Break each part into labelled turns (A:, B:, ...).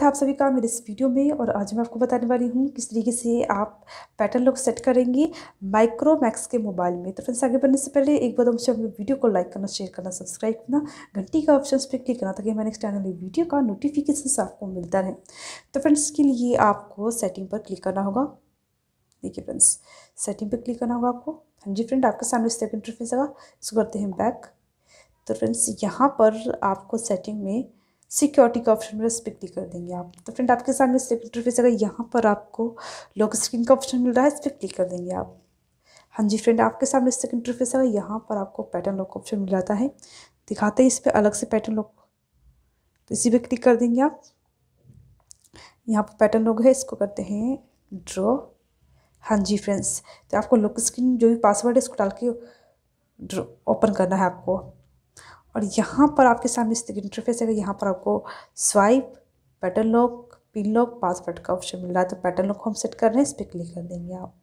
A: स्वागत है आप सभी का मेरे इस वीडियो में और आज मैं आपको बताने वाली हूँ किस तरीके से आप पैटर्न लुक सेट करेंगे माइक्रो मैक्स के मोबाइल में तो फ्रेंड्स आगे बढ़ने से पहले एक बार हमसे अपने वीडियो को लाइक करना शेयर करना सब्सक्राइब करना घंटी का ऑप्शन पर क्लिक करना ताकि हमारे नेक्स्ट आने वाली वीडियो का नोटिफिकेशन आपको मिलता रहे तो फ्रेंड्स के लिए आपको सेटिंग पर क्लिक करना होगा देखिए फ्रेंड्स सेटिंग पर क्लिक करना होगा आपको हाँ जी फ्रेंड आपके सामने इस तरह इंटरफेस इसको करते हैं बैक तो फ्रेंड्स यहाँ पर आपको सेटिंग में सिक्योरिटी का ऑप्शन पर स्पिक कर देंगे आप तो फ्रेंड आपके सामने स्पिक इंटरफेस अगर यहाँ पर आपको लॉक स्क्रीन का ऑप्शन मिल रहा है इस पर क्लिक कर देंगे आप हाँ जी फ्रेंड आपके सामने स्पिक इंटरफेस अगर यहाँ पर आपको पैटर्न लॉक ऑप्शन मिल जाता है दिखाते हैं इस पर अलग से पैटर्न लॉक तो इसी पर क्लिक कर देंगे आप यहाँ पर पैटर्न लॉक है इसको करते हैं ड्रॉ हाँ जी फ्रेंड्स तो आपको लॉक स्क्रीन जो भी पासवर्ड है इसको डाल के ड्रॉ ओपन करना है आपको और यहाँ पर आपके सामने इस इंटरफेस है यहाँ पर आपको swipe pattern lock pin lock password का ऑप्शन मिल रहा है तो पैटर्न लॉक हम सेट कर रहे हैं इस पर क्लिक कर देंगे आप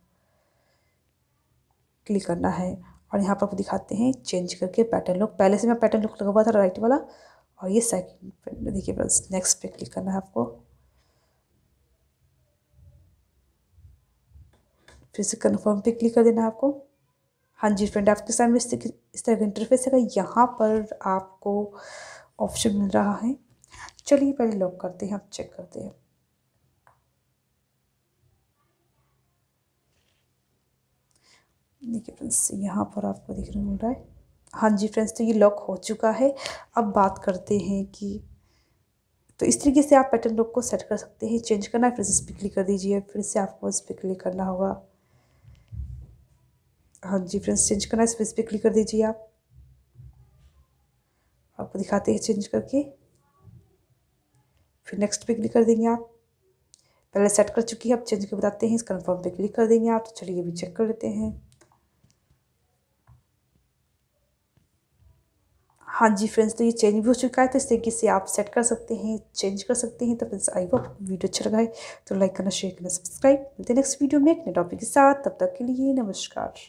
A: क्लिक करना है और यहाँ पर आपको दिखाते हैं चेंज करके पैटर्न लॉक पहले से मैं पैटर्न लॉक लगा हुआ था राइट वाला और ये सेकंड देखिए बस नेक्स्ट पे क्लिक करना है आपको फिर से कन्फर्म पे क्लिक कर देना है आपको हाँ जी फ्रेंड आपके सामने इस तरह का इंटरफेस है यहाँ पर आपको ऑप्शन मिल रहा है चलिए पहले लॉक करते हैं आप चेक करते हैं देखिए फ्रेंड्स यहाँ पर आपको देखने मिल रहा है हाँ जी फ्रेंड्स तो ये लॉक हो चुका है अब बात करते हैं कि तो इस तरीके से आप पैटर्न लॉक को सेट कर सकते हैं चेंज करना है फिर इस पर क्लिक कर दीजिए फिर से आपको इस पर क्लिक करना होगा हाँ जी फ्रेंड्स चेंज करना है इस पे पर क्लिक कर दीजिए आप आपको दिखाते हैं चेंज करके फिर नेक्स्ट पे क्लिक कर देंगे आप पहले सेट कर चुकी है अब चेंज के बताते हैं इस कन्फर्म पे क्लिक कर देंगे आप तो चलिए भी चेक कर लेते हैं हाँ जी फ्रेंड्स तो ये चेंज भी हो चुका है तो इस तरीके से आप सेट कर सकते हैं चेंज कर सकते हैं तो फ्रेंड्स आई होप वीडियो अच्छा लगा है तो लाइक करना शेयर करना सब्सक्राइब मिलते हैं नेक्स्ट वीडियो में एक नए टॉपिक के साथ तब तक के लिए नमस्कार